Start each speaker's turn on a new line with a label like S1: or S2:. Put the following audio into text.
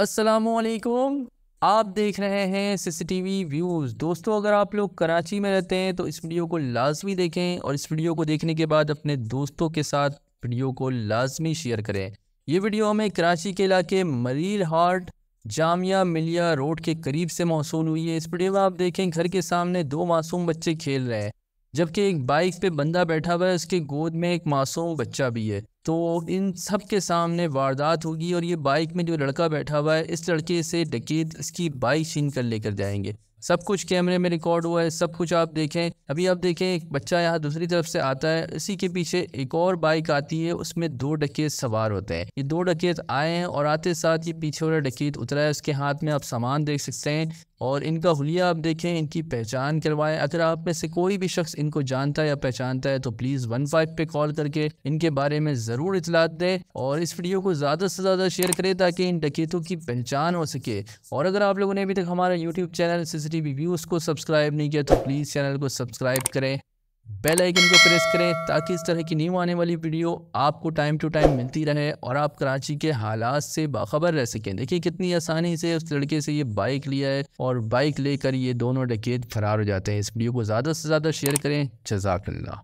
S1: असलकुम आप देख रहे हैं सीसीटीवी व्यूज़ दोस्तों अगर आप लोग कराची में रहते हैं तो इस वीडियो को लाजमी देखें और इस वीडियो को देखने के बाद अपने दोस्तों के साथ वीडियो को लाजमी शेयर करें ये वीडियो हमें कराची के इलाके मरीर हार्ट जामिया मिलिया रोड के करीब से मौसू हुई है इस वीडियो में आप देखें घर के सामने दो मासूम बच्चे खेल रहे हैं जबकि एक बाइक पर बंदा बैठा हुआ है उसके गोद में एक मासूम बच्चा भी है तो इन सब के सामने वारदात होगी और ये बाइक में जो लड़का बैठा हुआ है इस लड़के से डकेत इसकी बाइक छीन कर लेकर जाएंगे सब कुछ कैमरे में रिकॉर्ड हुआ है सब कुछ आप देखें अभी आप देखें एक बच्चा यहाँ दूसरी तरफ से आता है इसी के पीछे एक और बाइक आती है उसमें दो डकेत सवार होते हैं ये दो डकेत आए हैं और आते साथ ये पीछे वाला डकैत उतरा है उसके हाथ में आप सामान देख सकते हैं और इनका हुलिया आप देखें इनकी पहचान करवाएं अगर आप में से कोई भी शख्स इनको जानता है या पहचानता है तो प्लीज़ वन फाइव पे कॉल करके इनके बारे में ज़रूर इतलात दें और इस वीडियो को ज़्यादा से ज़्यादा शेयर करें ताकि इन डकैतों की पहचान हो सके और अगर आप लोगों ने अभी तक हमारा YouTube channel C C T V views को सब्सक्राइब नहीं किया तो प्लीज़ चैनल को सब्सक्राइब करें बेल आइकन को प्रेस करें ताकि इस तरह की न्यू आने वाली वीडियो आपको टाइम टू टाइम मिलती रहे और आप कराची के हालात से बाखबर रह सकें देखिए कितनी आसानी से उस लड़के से ये बाइक लिया है और बाइक लेकर ये दोनों डकेत फरार हो जाते हैं इस वीडियो को ज़्यादा से ज़्यादा शेयर करें जजाकल्ला